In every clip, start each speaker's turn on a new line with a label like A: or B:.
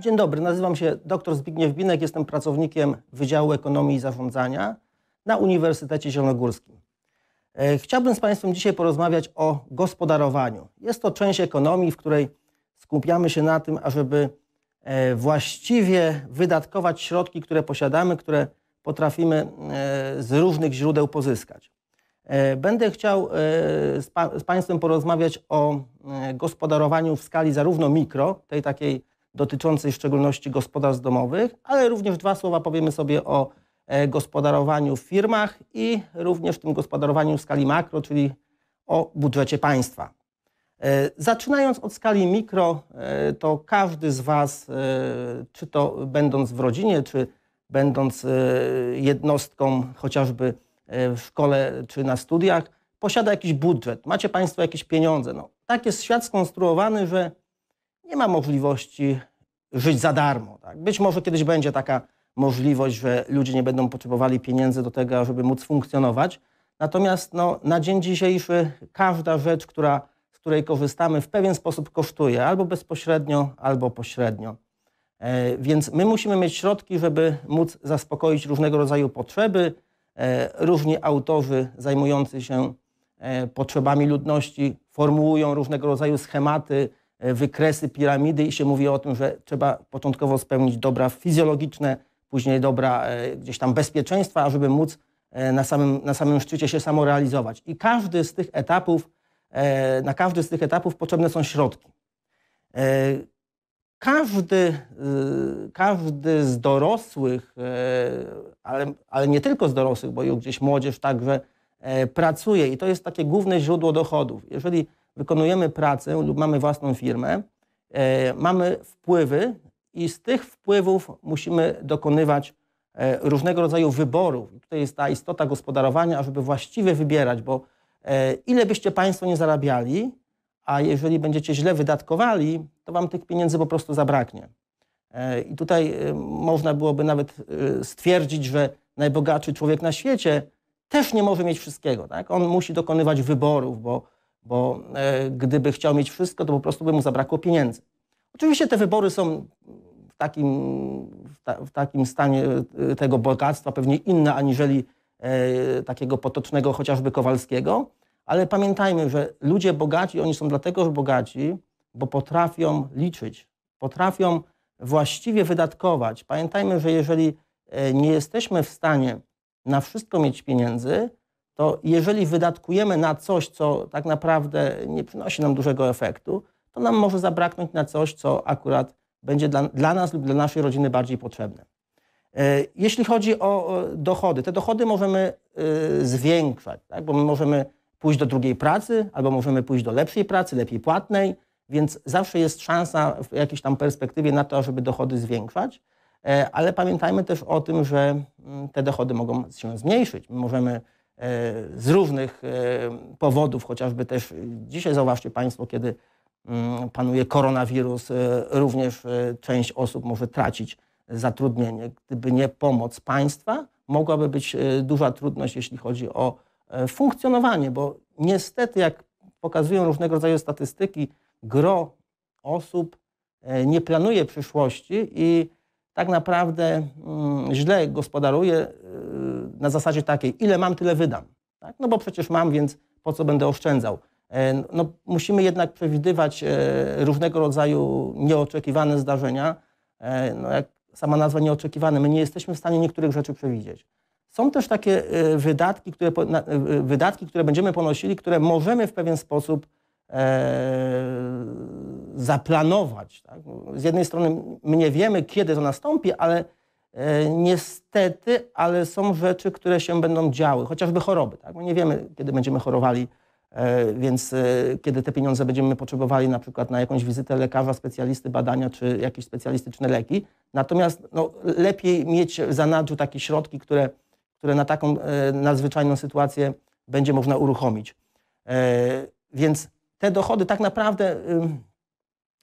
A: Dzień dobry, nazywam się dr Zbigniew Binek, jestem pracownikiem Wydziału Ekonomii i Zarządzania na Uniwersytecie Zielonogórskim. E, chciałbym z Państwem dzisiaj porozmawiać o gospodarowaniu. Jest to część ekonomii, w której skupiamy się na tym, ażeby e, właściwie wydatkować środki, które posiadamy, które potrafimy e, z różnych źródeł pozyskać. Będę chciał z, z Państwem porozmawiać o gospodarowaniu w skali zarówno mikro, tej takiej dotyczącej w szczególności gospodarstw domowych, ale również dwa słowa powiemy sobie o e, gospodarowaniu w firmach i również tym gospodarowaniu w skali makro, czyli o budżecie państwa. E, zaczynając od skali mikro, e, to każdy z Was, czy to będąc w rodzinie, czy będąc jednostką chociażby w szkole czy na studiach, posiada jakiś budżet, macie Państwo jakieś pieniądze. No, tak jest świat skonstruowany, że nie ma możliwości żyć za darmo. Tak? Być może kiedyś będzie taka możliwość, że ludzie nie będą potrzebowali pieniędzy do tego, żeby móc funkcjonować. Natomiast no, na dzień dzisiejszy każda rzecz, która, z której korzystamy, w pewien sposób kosztuje albo bezpośrednio, albo pośrednio. E, więc my musimy mieć środki, żeby móc zaspokoić różnego rodzaju potrzeby. E, różni autorzy zajmujący się e, potrzebami ludności formułują różnego rodzaju schematy, E, wykresy piramidy i się mówi o tym, że trzeba początkowo spełnić dobra fizjologiczne, później dobra e, gdzieś tam bezpieczeństwa, żeby móc e, na samym, na samym szczycie się samorealizować. I każdy z tych etapów, na każdy z tych etapów potrzebne są środki. Każdy, y, każdy z dorosłych, ale, ale nie tylko z dorosłych, bo już gdzieś młodzież także pracuje i to jest takie główne źródło dochodów. Jeżeli wykonujemy pracę lub mamy własną firmę, e, mamy wpływy i z tych wpływów musimy dokonywać e, różnego rodzaju wyborów. tutaj jest ta istota gospodarowania, żeby właściwie wybierać, bo e, ile byście Państwo nie zarabiali, a jeżeli będziecie źle wydatkowali, to Wam tych pieniędzy po prostu zabraknie. I tutaj można byłoby nawet stwierdzić, że najbogatszy człowiek na świecie też nie może mieć wszystkiego. Tak? On musi dokonywać wyborów, bo bo e, gdyby chciał mieć wszystko, to po prostu by mu zabrakło pieniędzy. Oczywiście te wybory są w takim, w, ta, w takim stanie e, tego bogactwa pewnie inne aniżeli e, takiego potocznego chociażby Kowalskiego, ale pamiętajmy, że ludzie bogaci, oni są dlatego że bogaci, bo potrafią liczyć, potrafią właściwie wydatkować. Pamiętajmy, że jeżeli nie jesteśmy w stanie na wszystko mieć pieniędzy, to jeżeli wydatkujemy na coś, co tak naprawdę nie przynosi nam dużego efektu, to nam może zabraknąć na coś, co akurat będzie dla, dla nas lub dla naszej rodziny bardziej potrzebne. E, jeśli chodzi o dochody, te dochody możemy e, zwiększać, tak? bo my możemy pójść do drugiej pracy, albo możemy pójść do lepszej pracy, lepiej płatnej, więc zawsze jest szansa w jakiejś tam perspektywie na to, żeby dochody zwiększać, e, ale pamiętajmy też o tym, że mm, te dochody mogą się zmniejszyć. My możemy E, z różnych e, powodów, chociażby też dzisiaj zauważcie Państwo, kiedy mm, panuje koronawirus, e, również część osób może tracić zatrudnienie. Gdyby nie pomoc państwa, mogłaby być duża trudność, jeśli chodzi o funkcjonowanie, bo niestety, jak pokazują różnego rodzaju statystyki, gro osób nie planuje przyszłości i tak naprawdę mm, źle gospodaruje na zasadzie takiej, ile mam, tyle wydam. Tak? No bo przecież mam, więc po co będę oszczędzał? E, no, musimy jednak przewidywać e, różnego rodzaju nieoczekiwane zdarzenia. E, no, jak sama nazwa nieoczekiwane, my nie jesteśmy w stanie niektórych rzeczy przewidzieć. Są też takie wydatki, które, wydatki, które będziemy ponosili, które możemy w pewien sposób zaplanować. Tak? Z jednej strony my nie wiemy, kiedy to nastąpi, ale E, niestety, ale są rzeczy, które się będą działy, chociażby choroby. Tak? nie wiemy, kiedy będziemy chorowali, e, więc e, kiedy te pieniądze będziemy potrzebowali na przykład na jakąś wizytę lekarza, specjalisty badania czy jakieś specjalistyczne leki. Natomiast no, lepiej mieć w zanadrzu takie środki, które, które na taką nadzwyczajną sytuację będzie można uruchomić. Więc te dochody tak naprawdę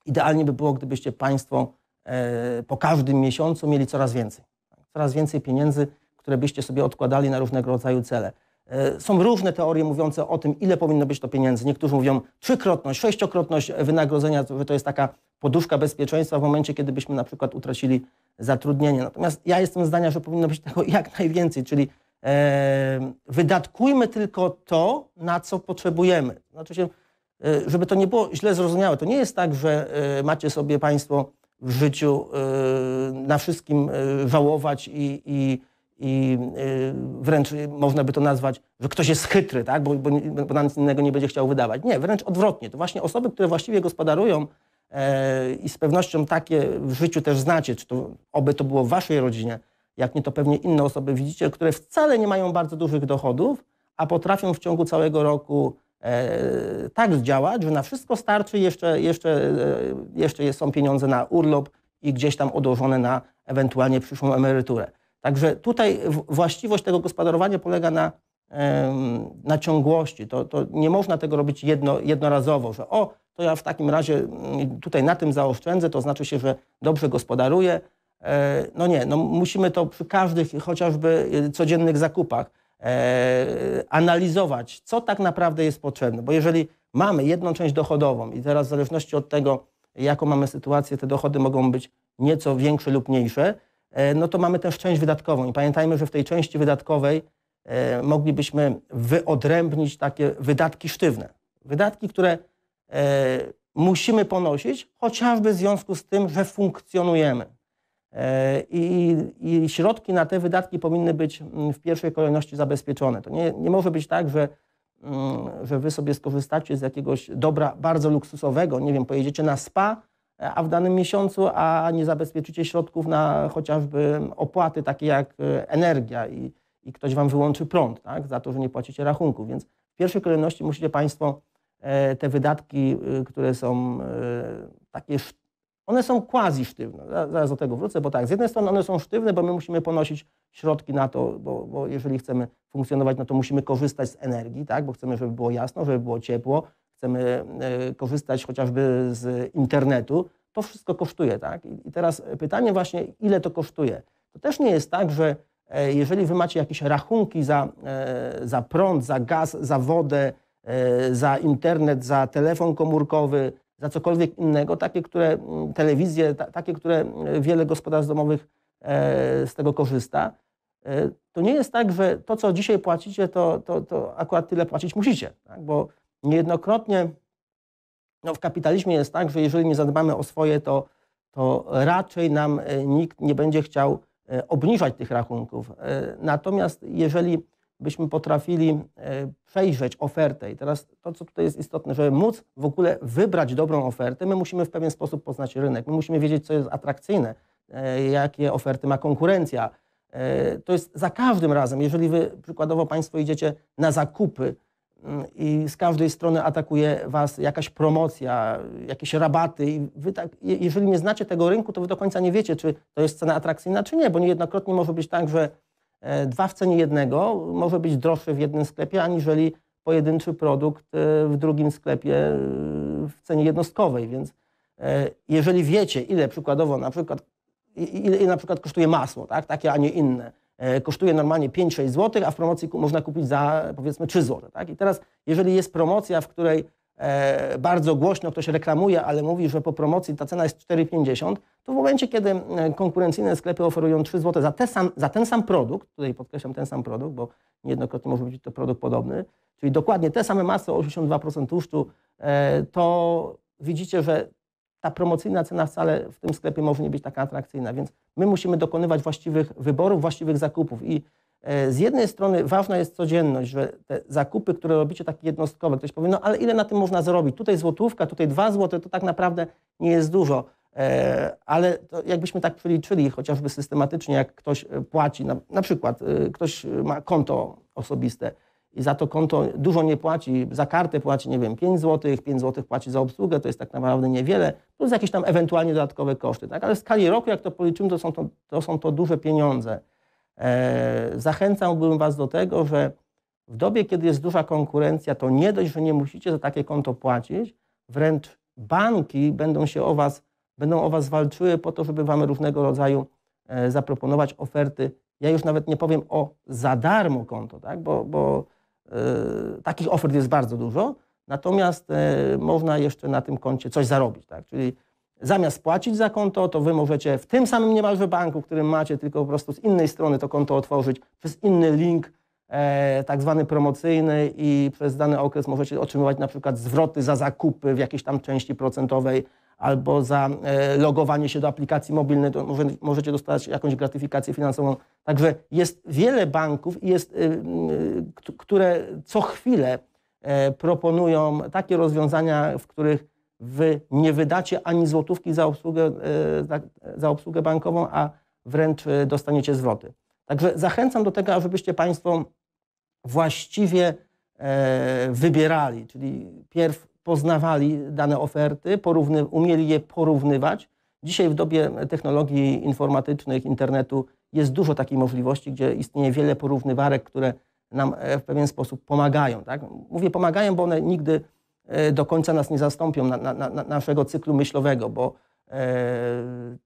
A: idealnie by było, gdybyście Państwo E, po każdym miesiącu mieli coraz więcej. Coraz więcej pieniędzy, które byście sobie odkładali na różnego rodzaju cele. E, są różne teorie mówiące o tym, ile powinno być to pieniędzy. Niektórzy mówią trzykrotność, sześciokrotność wynagrodzenia, że to jest taka poduszka bezpieczeństwa w momencie, kiedy byśmy na przykład utracili zatrudnienie. Natomiast ja jestem zdania, że powinno być tego jak najwięcej, czyli e, wydatkujmy tylko to, na co potrzebujemy. Znaczy się, e, żeby to nie było źle zrozumiałe, to nie jest tak, że macie sobie Państwo w życiu y, na wszystkim y, żałować i, i, i y, wręcz można by to nazwać, że ktoś jest chytry, tak? bo, bo, bo na nic innego nie będzie chciał wydawać. Nie, wręcz odwrotnie. To właśnie osoby, które właściwie gospodarują e, i z pewnością takie w życiu też znacie, czy to, oby to było w waszej rodzinie, jak nie to pewnie inne osoby widzicie, które wcale nie mają bardzo dużych dochodów, a potrafią w ciągu całego roku E, tak zdziałać, że na wszystko starczy, jeszcze, jeszcze, e, jeszcze są pieniądze na urlop i gdzieś tam odłożone na ewentualnie przyszłą emeryturę. Także tutaj właściwość tego gospodarowania polega na, na ciągłości. To, to nie można tego robić jedno, jednorazowo, że o, to ja w takim razie mm, tutaj na tym zaoszczędzę, to znaczy się, że dobrze gospodaruję. E, no nie, no musimy to przy każdych chociażby codziennych zakupach E, analizować, co tak naprawdę jest potrzebne. Bo jeżeli mamy jedną część dochodową i teraz w zależności od tego, jaką mamy sytuację, te dochody mogą być nieco większe lub mniejsze, e, no to mamy też część wydatkową. I pamiętajmy, że w tej części wydatkowej e, moglibyśmy wyodrębnić takie wydatki sztywne. Wydatki, które musimy ponosić, chociażby w związku z tym, że funkcjonujemy. E, I, I, środki na te wydatki powinny być mm, w pierwszej kolejności zabezpieczone. To nie, nie może być tak, że, mm, że wy sobie skorzystacie z jakiegoś dobra bardzo luksusowego, nie wiem, pojedziecie na spa, e, a w danym miesiącu, a nie zabezpieczycie środków na chociażby opłaty takie jak e, energia i, i ktoś wam wyłączy prąd tak, za to, że nie płacicie rachunku. Więc w pierwszej kolejności musicie Państwo te wydatki, y, które są takie one są quasi sztywne. Zaraz do tego wrócę, bo tak, z jednej strony one są sztywne, bo my musimy ponosić środki na to, bo, bo jeżeli chcemy funkcjonować, no to musimy korzystać z energii, tak? bo chcemy, żeby było jasno, żeby było ciepło, chcemy e, korzystać chociażby z internetu. To wszystko kosztuje, tak? I teraz pytanie właśnie, ile to kosztuje? To też nie jest tak, że e, jeżeli wy macie jakieś rachunki za, e, za prąd, za gaz, za wodę, za internet, za telefon komórkowy, za cokolwiek innego, takie, które mm, telewizje, ta, takie, które mm, wiele gospodarstw domowych e, z tego korzysta, e, to nie jest tak, że to, co dzisiaj płacicie, to, to, to akurat tyle płacić musicie, tak? bo niejednokrotnie no, w kapitalizmie jest tak, że jeżeli nie zadbamy o swoje, to, to raczej nam e, nikt nie będzie chciał obniżać tych rachunków. Natomiast jeżeli byśmy potrafili e, przejrzeć ofertę. I teraz to, co tutaj jest istotne, żeby móc w ogóle wybrać dobrą ofertę, my musimy w pewien sposób poznać rynek, my musimy wiedzieć, co jest atrakcyjne, e, jakie oferty ma konkurencja. E, to jest za każdym razem, jeżeli wy przykładowo Państwo idziecie na zakupy mm, i z każdej strony atakuje Was jakaś promocja, jakieś rabaty i wy tak, jeżeli nie znacie tego rynku, to Wy do końca nie wiecie, czy to jest cena atrakcyjna, czy nie, bo niejednokrotnie może być tak, że E, dwa w cenie jednego może być droższy w jednym sklepie, aniżeli pojedynczy produkt e, w drugim sklepie e, w cenie jednostkowej. Więc jeżeli wiecie, ile przykładowo na przykład, ile, ile na przykład kosztuje masło, tak? takie, a nie inne, kosztuje normalnie 5-6 zł, a w promocji można kupić za powiedzmy 3 zł. Tak? I teraz, jeżeli jest promocja, w której E, bardzo głośno ktoś reklamuje, ale mówi, że po promocji ta cena jest 4,50, to w momencie, kiedy e, konkurencyjne sklepy oferują 3 zł za, te sam, za ten sam produkt, tutaj podkreślam ten sam produkt, bo niejednokrotnie może być to produkt podobny, czyli dokładnie te same masy, 82% tłuszczu, e, to widzicie, że ta promocyjna cena wcale w tym sklepie może nie być taka atrakcyjna, więc my musimy dokonywać właściwych wyborów, właściwych zakupów i E, z jednej strony ważna jest codzienność, że te zakupy, które robicie takie jednostkowe, ktoś powie, no ale ile na tym można zarobić? Tutaj złotówka, tutaj dwa złote, to tak naprawdę nie jest dużo. E, ale jakbyśmy tak przeliczyli chociażby systematycznie, jak ktoś e, płaci, na, na przykład ktoś ma konto osobiste i za to konto dużo nie płaci, za kartę płaci, nie wiem, 5 zł, 5 zł płaci za obsługę, to jest tak naprawdę niewiele, plus jakieś tam ewentualnie dodatkowe koszty, tak? Ale w skali roku, jak to policzymy, to są to, to, są to duże pieniądze. E, zachęcałbym Was do tego, że w dobie, kiedy jest duża konkurencja, to nie dość, że nie musicie za takie konto płacić, wręcz banki będą się o Was, będą o Was walczyły po to, żeby Wam różnego rodzaju e, zaproponować oferty. Ja już nawet nie powiem o za darmo konto, tak? bo, bo e, takich ofert jest bardzo dużo, natomiast można jeszcze na tym koncie coś zarobić. Tak? Czyli Zamiast płacić za konto, to wy możecie w tym samym niemalże banku, którym macie, tylko po prostu z innej strony to konto otworzyć przez inny link, e, tak zwany promocyjny i przez dany okres możecie otrzymywać na przykład zwroty za zakupy w jakiejś tam części procentowej albo za e, logowanie się do aplikacji mobilnej, to może, możecie dostać jakąś gratyfikację finansową. Także jest wiele banków, jest, y, y, które co chwilę e, proponują takie rozwiązania, w których wy nie wydacie ani złotówki za obsługę, e, za, za obsługę bankową, a wręcz e, dostaniecie zwroty. Także zachęcam do tego, abyście Państwo właściwie e, wybierali, czyli pierw poznawali dane oferty, porówny, umieli je porównywać. Dzisiaj w dobie technologii informatycznych, internetu jest dużo takiej możliwości, gdzie istnieje wiele porównywarek, które nam w pewien sposób pomagają. Tak? Mówię pomagają, bo one nigdy E, do końca nas nie zastąpią, na, na, na naszego cyklu myślowego, bo e,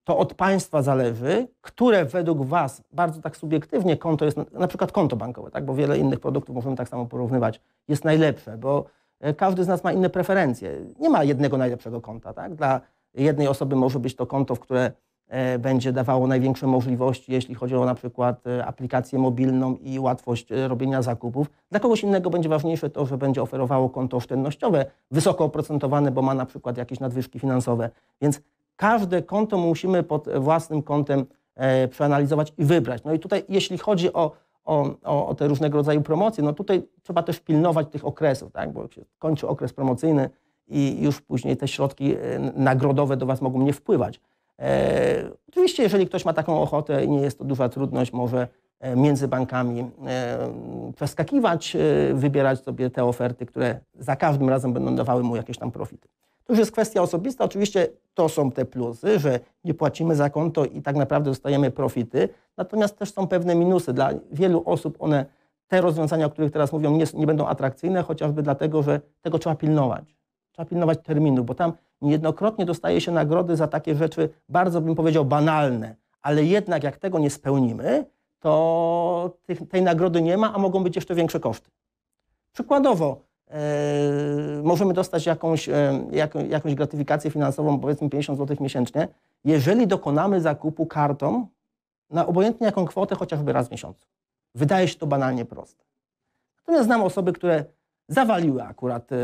A: to od państwa zależy, które według Was, bardzo tak subiektywnie konto jest, na przykład konto bankowe, tak, bo wiele innych produktów możemy tak samo porównywać, jest najlepsze, bo e, każdy z nas ma inne preferencje. Nie ma jednego najlepszego konta. Tak? Dla jednej osoby może być to konto, w które E, będzie dawało największe możliwości, jeśli chodzi o na przykład e, aplikację mobilną i łatwość e, robienia zakupów. Dla kogoś innego będzie ważniejsze to, że będzie oferowało konto oszczędnościowe, wysoko oprocentowane, bo ma na przykład jakieś nadwyżki finansowe. Więc każde konto musimy pod własnym kontem przeanalizować i wybrać. No i tutaj, jeśli chodzi o, o, o te różnego rodzaju promocje, no tutaj trzeba też pilnować tych okresów, tak? bo jak się kończy okres promocyjny i już później te środki nagrodowe do Was mogą nie wpływać. E, oczywiście, jeżeli ktoś ma taką ochotę i nie jest to duża trudność, może e, między bankami e, przeskakiwać, e, wybierać sobie te oferty, które za każdym razem będą dawały mu jakieś tam profity. To już jest kwestia osobista. Oczywiście to są te plusy, że nie płacimy za konto i tak naprawdę dostajemy profity. Natomiast też są pewne minusy. Dla wielu osób one, te rozwiązania, o których teraz mówią, nie, nie będą atrakcyjne, chociażby dlatego, że tego trzeba pilnować. Trzeba pilnować terminu, bo tam niejednokrotnie dostaje się nagrody za takie rzeczy, bardzo bym powiedział, banalne, ale jednak jak tego nie spełnimy, to tych, tej nagrody nie ma, a mogą być jeszcze większe koszty. Przykładowo, Yy, możemy dostać jakąś, yy, jak, jakąś gratyfikację finansową, powiedzmy 50 zł miesięcznie, jeżeli dokonamy zakupu kartą na obojętnie jaką kwotę, chociażby raz w miesiącu. Wydaje się to banalnie proste. Natomiast znam osoby, które zawaliły akurat e,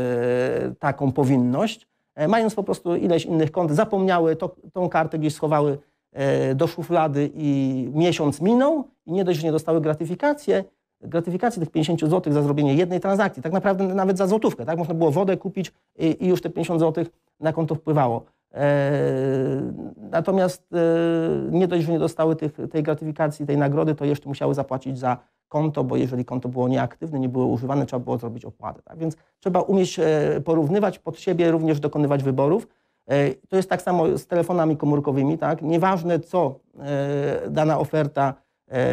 A: taką powinność, e, mając po prostu ileś innych kont, zapomniały, to, tą kartę gdzieś schowały e, do szuflady i miesiąc minął i nie dość, że nie dostały gratyfikację, gratyfikacji tych 50 zł za zrobienie jednej transakcji, tak naprawdę nawet za złotówkę, tak? Można było wodę kupić i, i już te 50 zł na konto wpływało. E, natomiast e, nie dość, że nie dostały tych, tej gratyfikacji, tej nagrody, to jeszcze musiały zapłacić za konto, bo jeżeli konto było nieaktywne, nie było używane, trzeba było zrobić opłatę. Tak? Więc trzeba umieć e, porównywać pod siebie, również dokonywać wyborów. To jest tak samo z telefonami komórkowymi. Tak? Nieważne, co dana oferta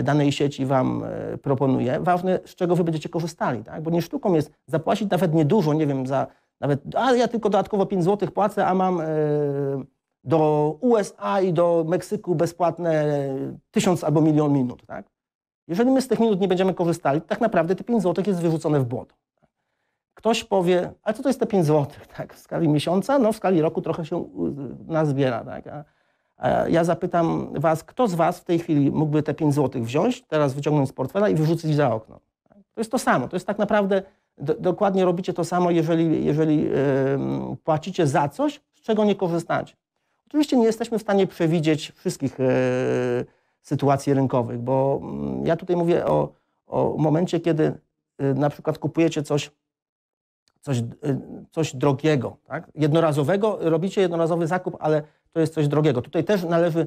A: danej sieci Wam proponuje, ważne, z czego Wy będziecie korzystali. Tak? Bo nie sztuką jest zapłacić nawet niedużo, nie wiem, za nawet, ale ja tylko dodatkowo 5 zł płacę, a mam e, do USA i do Meksyku bezpłatne tysiąc albo milion minut. Tak? Jeżeli my z tych minut nie będziemy korzystali, tak naprawdę te 5 zł jest wyrzucone w błoto. Ktoś powie, a co to jest te 5 zł? Tak? W skali miesiąca, no w skali roku trochę się nazbiera. Tak? A, a ja zapytam Was, kto z Was w tej chwili mógłby te 5 zł wziąć, teraz wyciągnąć z portfela i wyrzucić za okno? To jest to samo. To jest tak naprawdę dokładnie robicie to samo, jeżeli, jeżeli płacicie za coś, z czego nie korzystacie. Oczywiście nie jesteśmy w stanie przewidzieć wszystkich e, sytuacji rynkowych, bo mm, ja tutaj mówię o, o momencie, kiedy e, na przykład kupujecie coś, coś, e, coś drogiego, tak? jednorazowego, robicie jednorazowy zakup, ale to jest coś drogiego. Tutaj też należy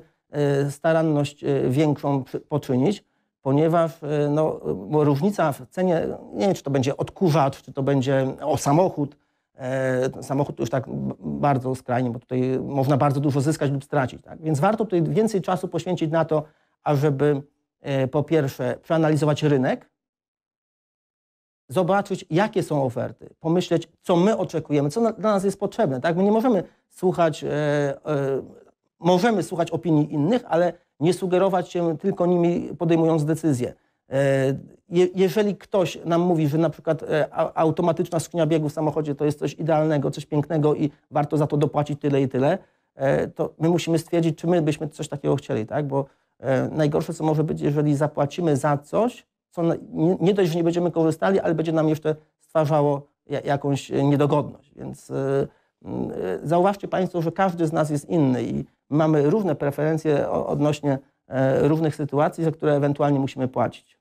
A: staranność większą poczynić, ponieważ e, no, różnica w cenie, nie wiem czy to będzie odkurzacz, czy to będzie o samochód, e, samochód już tak bardzo skrajnie, bo tutaj można bardzo dużo zyskać lub stracić. Tak? Więc warto tutaj więcej czasu poświęcić na to, ażeby e, po pierwsze przeanalizować rynek, zobaczyć, jakie są oferty, pomyśleć, co my oczekujemy, co na, dla nas jest potrzebne. Tak? My nie możemy słuchać, e, e, możemy słuchać opinii innych, ale nie sugerować się tylko nimi podejmując decyzje. E, jeżeli ktoś nam mówi, że na przykład e, automatyczna skrzynia biegu w samochodzie to jest coś idealnego, coś pięknego i warto za to dopłacić tyle i tyle, e, to my musimy stwierdzić, czy my byśmy coś takiego chcieli, tak? Bo najgorsze, co może być, jeżeli zapłacimy za coś, co nie dość, że nie będziemy korzystali, ale będzie nam jeszcze stwarzało jakąś niedogodność. Więc zauważcie Państwo, że każdy z nas jest inny i mamy równe preferencje odnośnie e, równych sytuacji, za które ewentualnie musimy płacić.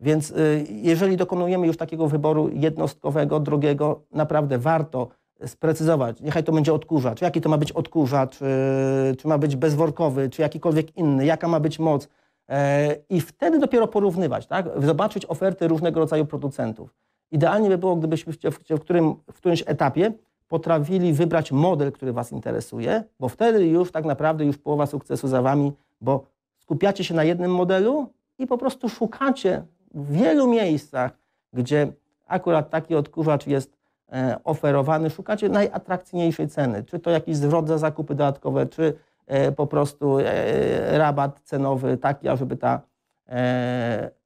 A: Więc y, jeżeli dokonujemy już takiego wyboru jednostkowego, drugiego, naprawdę warto sprecyzować, niechaj to będzie odkurzacz, jaki to ma być odkurzacz, y, czy, ma być bezworkowy, czy jakikolwiek inny, jaka ma być moc. E, I wtedy dopiero porównywać, tak? zobaczyć oferty różnego rodzaju producentów. Idealnie by było, gdybyśmy w, którym, w którymś etapie potrafili wybrać model, który Was interesuje, bo wtedy już tak naprawdę już połowa sukcesu za Wami, bo skupiacie się na jednym modelu i po prostu szukacie w wielu miejscach, gdzie akurat taki odkurzacz jest e, oferowany, szukacie najatrakcyjniejszej ceny, czy to jakiś zwrot za zakupy dodatkowe, czy e, po prostu e, rabat cenowy taki, ażeby ta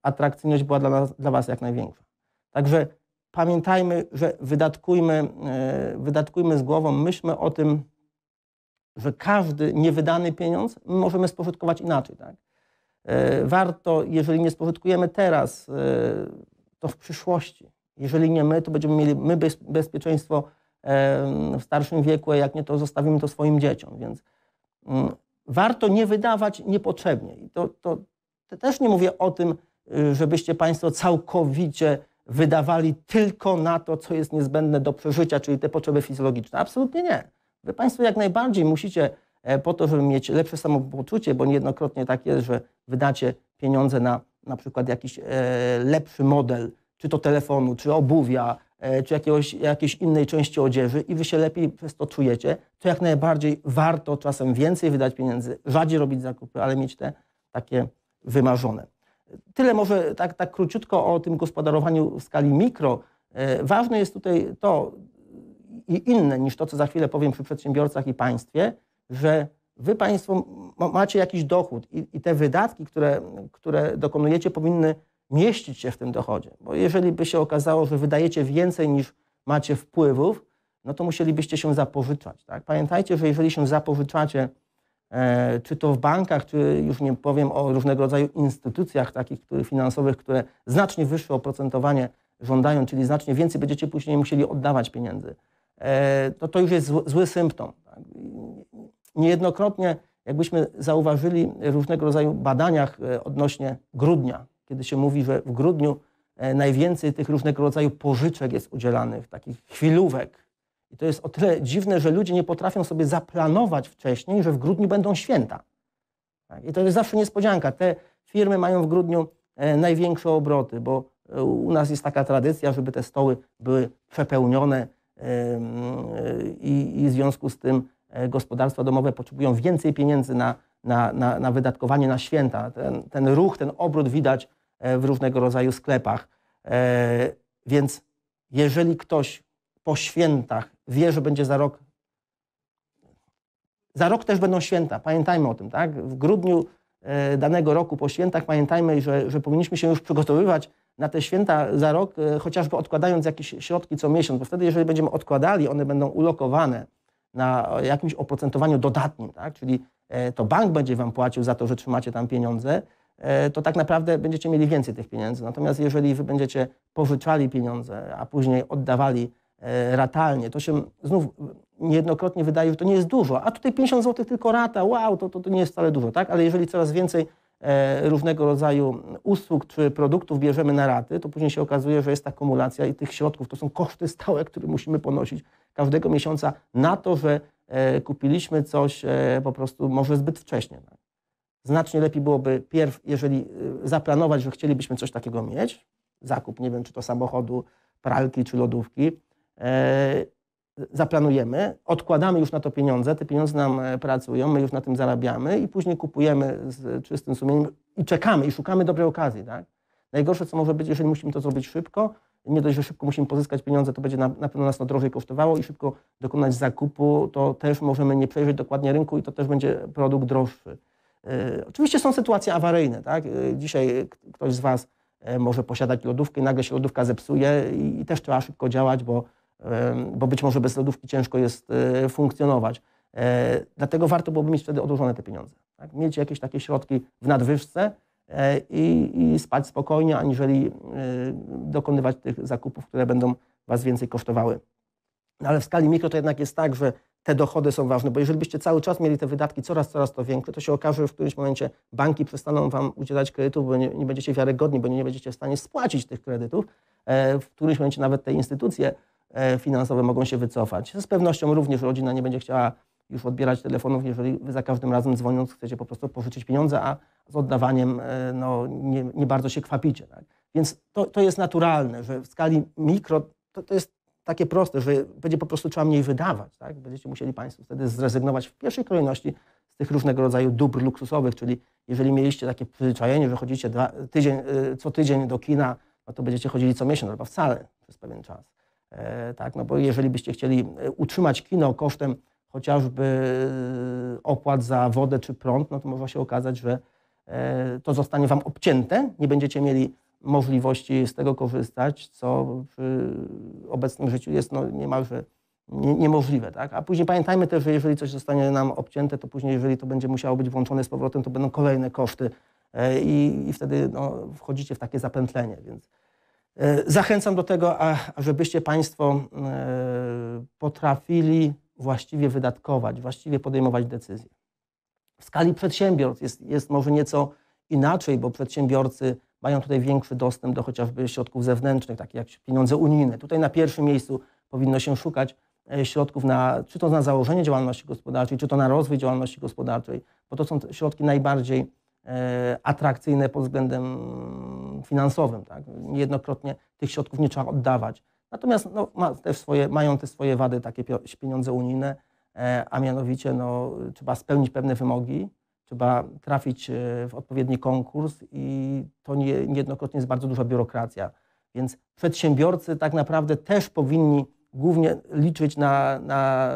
A: atrakcyjność była dla, nas, dla Was jak największa. Także pamiętajmy, że wydatkujmy, e, wydatkujmy z głową, myślmy o tym, że każdy niewydany pieniądz możemy spożytkować inaczej. Tak? E, warto, jeżeli nie spożytkujemy teraz, e, to w przyszłości. Jeżeli nie my, to będziemy mieli my bezpieczeństwo w starszym wieku, a jak nie, to zostawimy to swoim dzieciom. Więc mm, warto nie wydawać niepotrzebnie. I to, to, to też nie mówię o tym, y, żebyście Państwo całkowicie wydawali tylko na to, co jest niezbędne do przeżycia, czyli te potrzeby fizjologiczne. Absolutnie nie. Wy Państwo jak najbardziej musicie e, po to, żeby mieć lepsze samopoczucie, bo niejednokrotnie tak jest, że wydacie pieniądze na na przykład jakiś e, lepszy model, czy to telefonu, czy obuwia, e, czy jakiegoś, jakiejś innej części odzieży i wy się lepiej przez to czujecie, to jak najbardziej warto czasem więcej wydać pieniędzy, rzadziej robić zakupy, ale mieć te takie wymarzone. Tyle może tak, tak króciutko o tym gospodarowaniu w skali mikro. E, ważne jest tutaj to i inne niż to, co za chwilę powiem przy przedsiębiorcach i państwie, że wy państwo macie jakiś dochód i, i te wydatki, które, które dokonujecie, powinny mieścić się w tym dochodzie. Bo jeżeli by się okazało, że wydajecie więcej niż macie wpływów, no to musielibyście się zapożyczać. Tak? Pamiętajcie, że jeżeli się zapożyczacie E, czy to w bankach, czy już nie powiem o różnego rodzaju instytucjach takich które, finansowych, które znacznie wyższe oprocentowanie żądają, czyli znacznie więcej będziecie później musieli oddawać pieniędzy, e, to to już jest zły, zły symptom. Tak? Niejednokrotnie, jakbyśmy zauważyli w różnego rodzaju badaniach e, odnośnie grudnia, kiedy się mówi, że w grudniu najwięcej tych różnego rodzaju pożyczek jest udzielanych, takich chwilówek, i to jest o tyle dziwne, że ludzie nie potrafią sobie zaplanować wcześniej, że w grudniu będą święta. I to jest zawsze niespodzianka. Te firmy mają w grudniu e, największe obroty, bo e, u nas jest taka tradycja, żeby te stoły były przepełnione e, i, w związku z tym gospodarstwa domowe potrzebują więcej pieniędzy na, na, na, na wydatkowanie na święta. Ten, ten ruch, ten obrót widać w różnego rodzaju sklepach. Więc jeżeli ktoś po świętach wie, że będzie za rok. Za rok też będą święta, pamiętajmy o tym, tak? W grudniu e, danego roku po świętach pamiętajmy, że, że powinniśmy się już przygotowywać na te święta za rok, e, chociażby odkładając jakieś środki co miesiąc, bo wtedy, jeżeli będziemy odkładali, one będą ulokowane na jakimś oprocentowaniu dodatnim, tak? czyli e, to bank będzie Wam płacił za to, że trzymacie tam pieniądze, to tak naprawdę będziecie mieli więcej tych pieniędzy. Natomiast jeżeli Wy będziecie pożyczali pieniądze, a później oddawali E, ratalnie. To się znów niejednokrotnie wydaje, że to nie jest dużo, a tutaj 50 zł tylko rata, wow, to, to, to nie jest wcale dużo, tak? Ale jeżeli coraz więcej e, różnego rodzaju usług czy produktów bierzemy na raty, to później się okazuje, że jest ta kumulacja i tych środków to są koszty stałe, które musimy ponosić każdego miesiąca na to, że e, kupiliśmy coś po prostu może zbyt wcześnie. Znacznie lepiej byłoby pierw, jeżeli zaplanować, że chcielibyśmy coś takiego mieć, zakup, nie wiem, czy to samochodu, pralki czy lodówki, E, zaplanujemy, odkładamy już na to pieniądze, te pieniądze nam e, pracują, my już na tym zarabiamy i później kupujemy z czystym sumieniem i czekamy i szukamy dobrej okazji. Tak? Najgorsze, co może być, jeżeli musimy to zrobić szybko, nie dość, że szybko musimy pozyskać pieniądze, to będzie na, na pewno nas to drożej kosztowało i szybko dokonać zakupu, to też możemy nie przejrzeć dokładnie rynku i to też będzie produkt droższy. Yy, oczywiście są sytuacje awaryjne. Tak? Yy, dzisiaj ktoś z Was może posiadać lodówkę i nagle się lodówka zepsuje i, i też trzeba szybko działać, bo bo być może bez lodówki ciężko jest e, funkcjonować. E, dlatego warto byłoby mieć wtedy odłożone te pieniądze. Tak? Mieć jakieś takie środki w nadwyżce e, i, i spać spokojnie, aniżeli dokonywać tych zakupów, które będą Was więcej kosztowały. No ale w skali mikro to jednak jest tak, że te dochody są ważne, bo jeżeli byście cały czas mieli te wydatki coraz, coraz to większe, to się okaże, że w którymś momencie banki przestaną Wam udzielać kredytów, bo nie, nie będziecie wiarygodni, bo nie będziecie w stanie spłacić tych kredytów. W którymś momencie nawet te instytucje E, finansowe mogą się wycofać. Z pewnością również rodzina nie będzie chciała już odbierać telefonów, jeżeli wy za każdym razem dzwoniąc chcecie po prostu pożyczyć pieniądze, a z oddawaniem e, no, nie, nie bardzo się kwapicie. Tak? Więc to, to jest naturalne, że w skali mikro to, to jest takie proste, że będzie po prostu trzeba mniej wydawać. Tak? Będziecie musieli Państwo wtedy zrezygnować w pierwszej kolejności z tych różnego rodzaju dóbr luksusowych, czyli jeżeli mieliście takie przyzwyczajenie, że chodzicie dwa, tydzień, e, co tydzień do kina, no to będziecie chodzili co miesiąc albo wcale przez pewien czas. E, tak? No bo jeżeli byście chcieli e, utrzymać kino kosztem chociażby e, opłat za wodę czy prąd, no to może się okazać, że to zostanie Wam obcięte, nie będziecie mieli możliwości z tego korzystać, co w obecnym życiu jest no niemalże niemożliwe. Tak? A później pamiętajmy też, że jeżeli coś zostanie nam obcięte, to później, jeżeli to będzie musiało być włączone z powrotem, to będą kolejne koszty i, i wtedy no, wchodzicie w takie zapętlenie. Więc E, zachęcam do tego, żebyście Państwo e, potrafili właściwie wydatkować, właściwie podejmować decyzje. W skali przedsiębiorstw jest, jest może nieco inaczej, bo przedsiębiorcy mają tutaj większy dostęp do chociażby środków zewnętrznych, takich jak pieniądze unijne. Tutaj na pierwszym miejscu powinno się szukać e, środków na, czy to na założenie działalności gospodarczej, czy to na rozwój działalności gospodarczej, bo to są środki najbardziej E, atrakcyjne pod względem finansowym. Tak? Niejednokrotnie tych środków nie trzeba oddawać. Natomiast no, ma te swoje, mają te swoje wady takie pieniądze unijne, e, a mianowicie no, trzeba spełnić pewne wymogi, trzeba trafić e, w odpowiedni konkurs i to nie, niejednokrotnie jest bardzo duża biurokracja. Więc przedsiębiorcy tak naprawdę też powinni głównie liczyć na, na,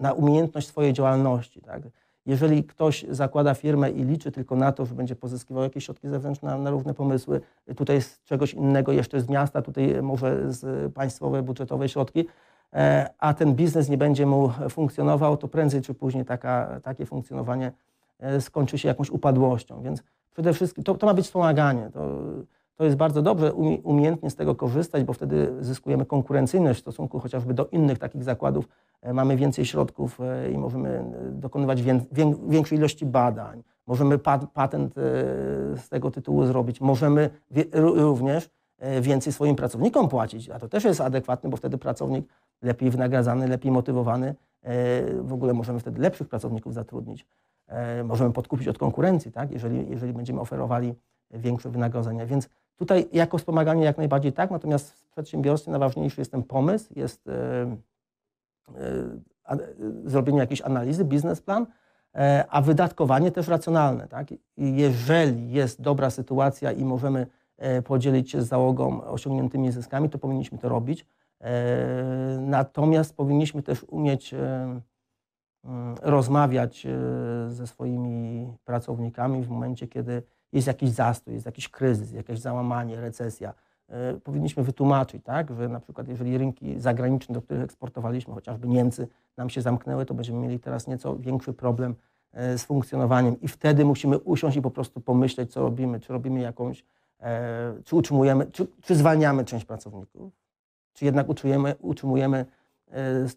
A: na umiejętność swojej działalności. Tak? Jeżeli ktoś zakłada firmę i liczy tylko na to, że będzie pozyskiwał jakieś środki zewnętrzne na, na pomysły, tutaj z czegoś innego, jeszcze z miasta, tutaj może z państwowe, budżetowe środki, e, a ten biznes nie będzie mu funkcjonował, to prędzej czy później taka, takie funkcjonowanie e, skończy się jakąś upadłością. Więc przede wszystkim to, to ma być wspomaganie. To, to jest bardzo dobrze umiejętnie z tego korzystać, bo wtedy zyskujemy konkurencyjność w stosunku chociażby do innych takich zakładów. E, mamy więcej środków e, i możemy e, dokonywać większej ilości badań. Możemy patent z tego tytułu zrobić. Możemy również więcej swoim pracownikom płacić, a to też jest adekwatne, bo wtedy pracownik lepiej wynagradzany, lepiej motywowany. W ogóle możemy wtedy lepszych pracowników zatrudnić. Możemy podkupić od konkurencji, tak? jeżeli, jeżeli będziemy oferowali większe wynagrodzenia. Więc Tutaj jako wspomaganie jak najbardziej tak, natomiast w przedsiębiorstwie najważniejszy jest ten pomysł, jest e, e, e, zrobienie jakiejś analizy, biznesplan, a wydatkowanie też racjonalne. Tak? Jeżeli jest dobra sytuacja i możemy podzielić się z załogą osiągniętymi zyskami, to powinniśmy to robić. Natomiast powinniśmy też umieć mm, rozmawiać ze swoimi pracownikami w momencie, kiedy jest jakiś zastój, jest jakiś kryzys, jakieś załamanie, recesja. E, powinniśmy wytłumaczyć, tak, że na przykład jeżeli rynki zagraniczne, do których eksportowaliśmy, chociażby Niemcy, nam się zamknęły, to będziemy mieli teraz nieco większy problem e, z funkcjonowaniem i wtedy musimy usiąść i po prostu pomyśleć, co robimy, czy robimy jakąś, e, czy utrzymujemy, czy, czy zwalniamy część pracowników, czy jednak utrzymujemy, utrzymujemy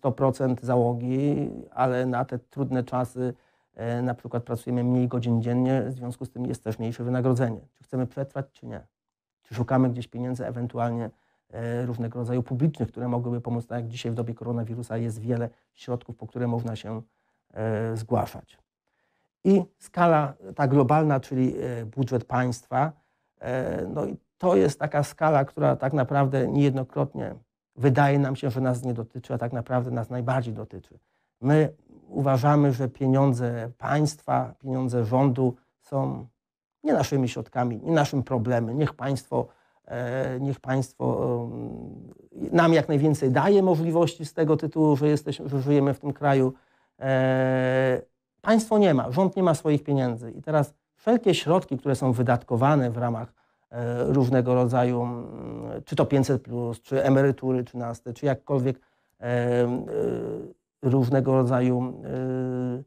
A: 100% załogi, ale na te trudne czasy E, na przykład pracujemy mniej godzin dziennie, w związku z tym jest też mniejsze wynagrodzenie. Czy chcemy przetrwać, czy nie? Czy szukamy gdzieś pieniędzy, ewentualnie e, różnego rodzaju publicznych, które mogłyby pomóc, tak jak dzisiaj w dobie koronawirusa jest wiele środków, po które można się e, zgłaszać. I skala ta globalna, czyli budżet państwa, no i to jest taka skala, która tak naprawdę niejednokrotnie wydaje nam się, że nas nie dotyczy, a tak naprawdę nas najbardziej dotyczy. My uważamy, że pieniądze państwa, pieniądze rządu są nie naszymi środkami, nie naszym problemem. Niech państwo, e, niech państwo e, nam jak najwięcej daje możliwości z tego tytułu, że, jesteśmy, że żyjemy w tym kraju. E, państwo nie ma, rząd nie ma swoich pieniędzy. I teraz wszelkie środki, które są wydatkowane w ramach różnego rodzaju, czy to 500, czy emerytury 13, czy jakkolwiek różnego rodzaju, y, y,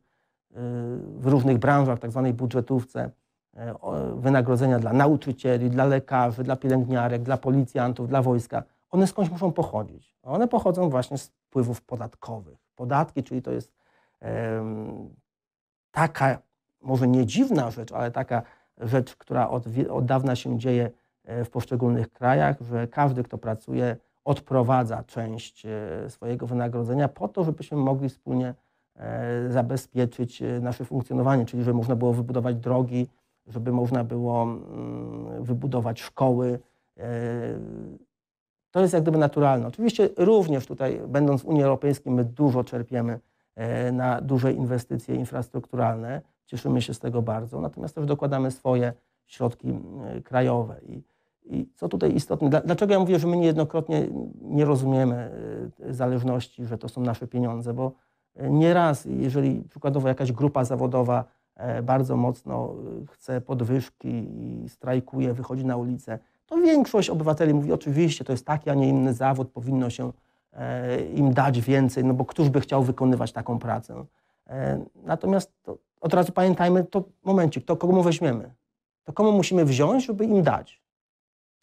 A: w różnych branżach, tak zwanej budżetówce, e, wynagrodzenia dla nauczycieli, dla lekarzy, dla pielęgniarek, dla policjantów, dla wojska, one skądś muszą pochodzić. One pochodzą właśnie z wpływów podatkowych. Podatki, czyli to jest taka, może nie dziwna rzecz, ale taka rzecz, która od, od dawna się dzieje e, w poszczególnych krajach, że każdy, kto pracuje, odprowadza część e, swojego wynagrodzenia po to, żebyśmy mogli wspólnie e, zabezpieczyć e, nasze funkcjonowanie, czyli żeby można było wybudować drogi, żeby można było mm, wybudować szkoły. To jest jak gdyby naturalne. Oczywiście również tutaj, będąc w Unii Europejskiej, my dużo czerpiemy na duże inwestycje infrastrukturalne. Cieszymy się z tego bardzo, natomiast też dokładamy swoje środki krajowe. I i co tutaj istotne, dlaczego ja mówię, że my niejednokrotnie nie rozumiemy e, zależności, że to są nasze pieniądze, bo e, nieraz, jeżeli przykładowo jakaś grupa zawodowa e, bardzo mocno chce podwyżki i strajkuje, wychodzi na ulicę, to większość obywateli mówi, oczywiście, to jest taki, a nie inny zawód, powinno się im dać więcej, no bo któż by chciał wykonywać taką pracę. Natomiast od razu pamiętajmy, to momencik, to komu weźmiemy? To komu musimy wziąć, żeby im dać?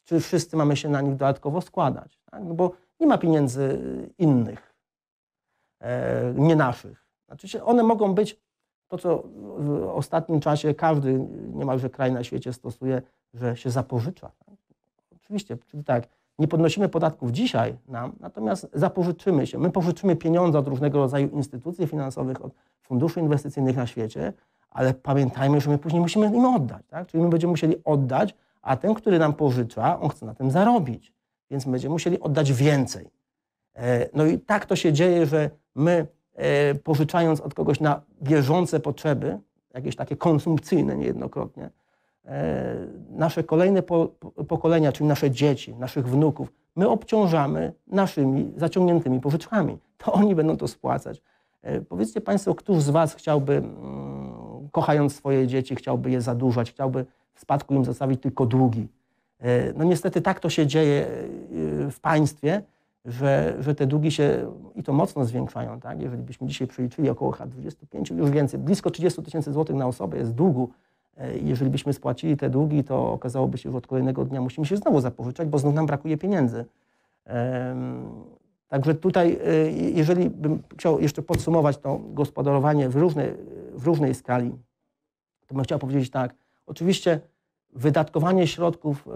A: czy wszyscy mamy się na nich dodatkowo składać, tak? no bo nie ma pieniędzy y, innych, e, nie naszych. Znaczy one mogą być, to co w ostatnim czasie każdy y, niemalże kraj na świecie stosuje, że się zapożycza. Tak? Oczywiście, czyli tak, nie podnosimy podatków dzisiaj nam, natomiast zapożyczymy się. My pożyczymy pieniądze od różnego rodzaju instytucji finansowych, od funduszy inwestycyjnych na świecie, ale pamiętajmy, że my później musimy im oddać. Tak? Czyli my będziemy musieli oddać a ten, który nam pożycza, on chce na tym zarobić, więc będziemy musieli oddać więcej. E, no i tak to się dzieje, że my e, pożyczając od kogoś na bieżące potrzeby, jakieś takie konsumpcyjne niejednokrotnie, e, nasze kolejne pokolenia, czyli nasze dzieci, naszych wnuków, my obciążamy naszymi zaciągniętymi pożyczkami. To oni będą to spłacać. Powiedzcie Państwo, któż z Was chciałby, mm, kochając swoje dzieci, chciałby je zadłużać, chciałby w spadku im zostawić tylko długi. E, no niestety tak to się dzieje e, w państwie, że, że te długi się i to mocno zwiększają. Tak? Jeżeli byśmy dzisiaj przeliczyli około 25, już więcej, blisko 30 tysięcy złotych na osobę jest długu. E, jeżeli byśmy spłacili te długi, to okazałoby się, że od kolejnego dnia musimy się znowu zapożyczać, bo znów nam brakuje pieniędzy. Także tutaj, jeżeli bym chciał jeszcze podsumować to gospodarowanie w różnej, w różnej skali, to bym chciał powiedzieć tak, Oczywiście wydatkowanie środków, e,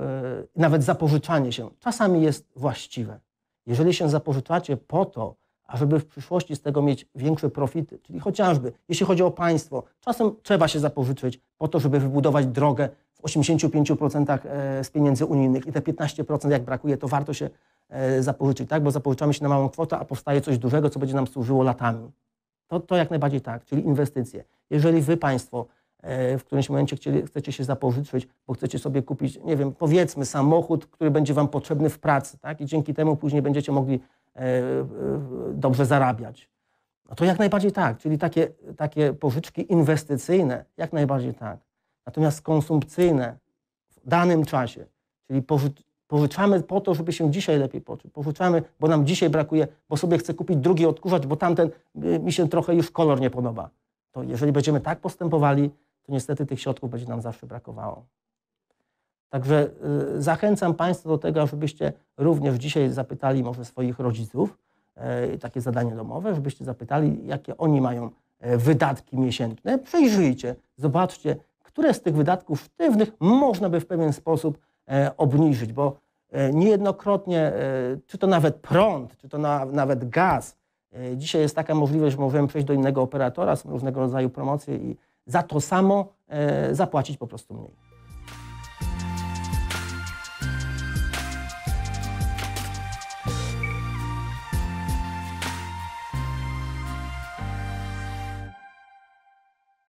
A: nawet zapożyczanie się, czasami jest właściwe. Jeżeli się zapożyczacie po to, ażeby w przyszłości z tego mieć większe profity, czyli chociażby, jeśli chodzi o państwo, czasem trzeba się zapożyczyć po to, żeby wybudować drogę w 85% e, z pieniędzy unijnych i te 15% jak brakuje, to warto się e, zapożyczyć, tak? bo zapożyczamy się na małą kwotę, a powstaje coś dużego, co będzie nam służyło latami. To, to jak najbardziej tak, czyli inwestycje. Jeżeli wy państwo E, w którymś momencie chcieli, chcecie się zapożyczyć, bo chcecie sobie kupić, nie wiem, powiedzmy samochód, który będzie Wam potrzebny w pracy, tak? I dzięki temu później będziecie mogli e, e, dobrze zarabiać. No to jak najbardziej tak, czyli takie, takie pożyczki inwestycyjne, jak najbardziej tak. Natomiast konsumpcyjne w danym czasie, czyli pożyczamy po to, żeby się dzisiaj lepiej poczuć. Pożyczamy, bo nam dzisiaj brakuje, bo sobie chcę kupić drugi odkurzacz, bo tamten y, mi się trochę już kolor nie podoba. To jeżeli będziemy tak postępowali, to niestety tych środków będzie nam zawsze brakowało. Także y, zachęcam Państwa do tego, żebyście również dzisiaj zapytali może swoich rodziców, y, takie zadanie domowe, żebyście zapytali, jakie oni mają e, wydatki miesięczne. Przejrzyjcie, zobaczcie, które z tych wydatków sztywnych można by w pewien sposób e, obniżyć, bo e, niejednokrotnie, czy to nawet prąd, czy to na, nawet gaz, dzisiaj jest taka możliwość, że możemy przejść do innego operatora, są różnego rodzaju promocje i za to samo e, zapłacić po prostu mniej.